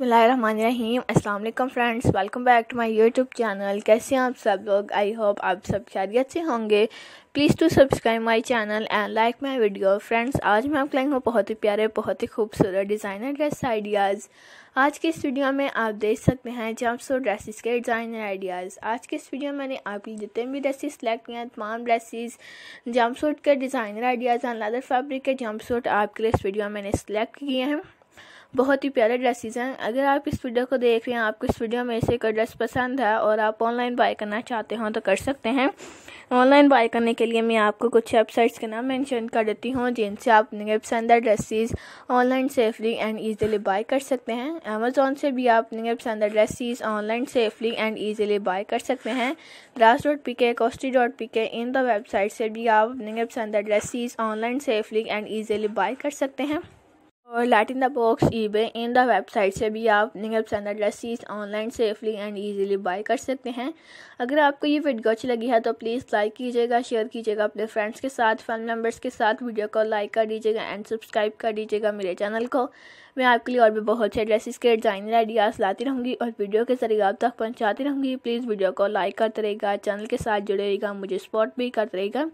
बसमीम अल्लाम friends welcome back to my YouTube channel कैसे हैं आप सब लोग आई होप आप सब खैरियत से होंगे please to subscribe my channel and like my video friends आज मैं आपको लेंगे बहुत ही प्यारे बहुत ही खूबसूरत डिज़ाइनर ड्रेस आइडियाज़ आज की इस वीडियो में आप देख सकते हैं जम्प सो ड्रेसिस के डिज़ाइनर आइडियाज़ आज की इस वीडियो में मैंने आपके जितने भी ड्रेसेस सेलेक्ट किए हैं तमाम ड्रेसेस जम्प सूट के designer ideas and leather fabric के जम्प सूट आपके लिए इस वीडियो में मैंने सेलेक्ट किए हैं बहुत ही प्यारे ड्रेसेस हैं अगर आप इस वीडियो को देख रहे हैं आपको इस वीडियो में से एक ड्रेस पसंद है और आप ऑनलाइन बाय करना चाहते हो तो कर सकते हैं ऑनलाइन बाय करने के लिए मैं आपको कुछ वेबसाइट्स के नाम मेंशन कर देती हूँ जिनसे आप अपने पसंद dresses online safely and easily buy कर सकते हैं अमेजोन से भी आप अपने पसंदीदा dresses online safely and easily buy कर सकते हैं ग्रास डॉट पी के कॉस्टी डॉट पी के इन द वेबसाइट से भी आप अपने पसंद dresses online safely and easily buy कर सकते हैं और the box eBay in the website से भी आप निगल पसंद dresses online safely and easily buy कर सकते हैं अगर आपको ये वीडियो अच्छी लगी है तो प्लीज़ लाइक कीजिएगा शेयर कीजिएगा अपने फ्रेंड्स के साथ फैमिली मेम्बर्स के साथ वीडियो को लाइक कर दीजिएगा एंड सब्सक्राइब कर दीजिएगा मेरे चैनल को मैं आपके लिए और भी बहुत से ड्रेसिस के डिज़ाइनर आइडियाज़ लाती रहूँगी और वीडियो के जरिए आप तक पहुँचाती रहूँगी प्लीज़ वीडियो को लाइक करते रहेगा चैनल के साथ रहेगा मुझे सपोर्ट भी करते रहेगा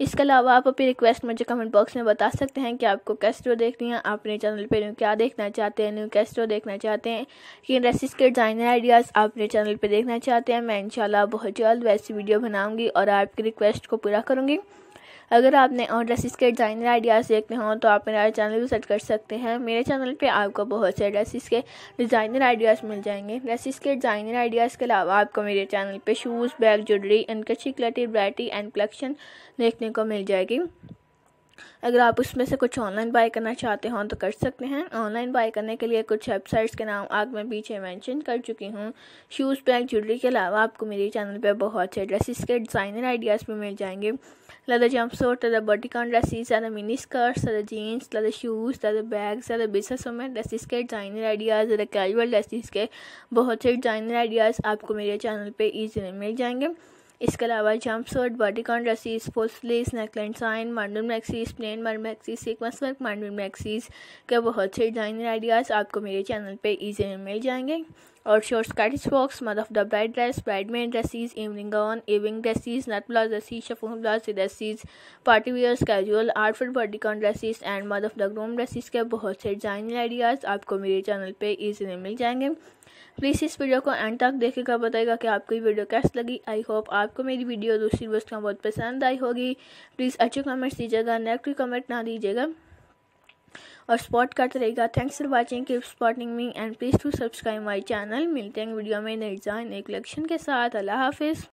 इसके अलावा आप अपनी रिक्वेस्ट मुझे कमेंट बॉक्स में बता सकते हैं कि आपको कैस्ट्रो देखनी है आप अपने चैनल पर क्या देखना चाहते हैं न्यू कैस्ट्रो देखना चाहते हैं किन रेसिस के डिजाइनर आइडियाज़ आप अपने चैनल पर देखना चाहते हैं मैं इनशाला बहुत जल्द वैसी वीडियो बनाऊँगी और आपकी रिक्वेस्ट को पूरा करूँगी अगर आपने और ड्रेसिस के डिज़ाइनर आइडियाज़ देखते हों तो आप मेरा चैनल भी सर्च कर सकते हैं मेरे चैनल पे आपको बहुत से ड्रेसिस के डिज़ाइनर आइडियाज़ मिल जाएंगे ड्रेसिस के डिज़ाइनर आइडियाज़ के अलावा आपको मेरे चैनल पे शूज़ बैग ज्वेलरी कच्ची क्लटी वरायटी एंड कलेक्शन देखने को मिल जाएगी अगर आप उसमें से कुछ ऑनलाइन बाय करना चाहते हो तो कर सकते हैं ऑनलाइन बाय करने के लिए कुछ वेबसाइट्स के नाम आग में पीछे मेंशन कर चुकी हूँ शूज़ बैग ज्वेलरी के अलावा आपको मेरे चैनल पर बहुत से ड्रेसेस के डिज़ाइनर आइडियाज़ भी मिल जाएंगे leather jumpsuit leather bodycon dresses leather mini skirts leather jeans leather shoes leather bags leather business women dresses के designer ideas leather casual dresses के बहुत से डिज़ाइनर आइडियाज़ आपको मेरे चैनल पर ईजिली मिल जाएंगे इसके अलावा jumpsuit bodycon dresses full sleeve साइन मांडून मैक्सीज प्लेन मार मैक्सीज सीक्वेंस वर्क मंडल मैक्सीज के बहुत से डिजाइनर आइडियाज़ आपको मेरे चैनल पे में मिल जाएंगे और short skirts box mother of the bride dress bridesmaid dresses evening on evening dresses knit blouse dresses chiffon blouse dresses party wears casual outfit bodycon dresses and mother of the groom dresses के बहुत से designer ideas आपको मेरे channel पर में मिल जाएंगे please इस वीडियो को एंड तक देखेगा बताएगा कि आपको ये वीडियो कैसी लगी आई होप आपको मेरी वीडियो दूसरी दोस्तों बहुत पसंद आई होगी प्लीज़ अच्छे कमेंट्स दीजिएगा नेगेटिव कमेंट ना दीजिएगा और सपोर्ट करते रहेगा thanks for watching keep supporting me and please to subscribe my channel मिलते हैं वीडियो में नई जान एक कलेक्शन के साथ अल्लाह हाफिज़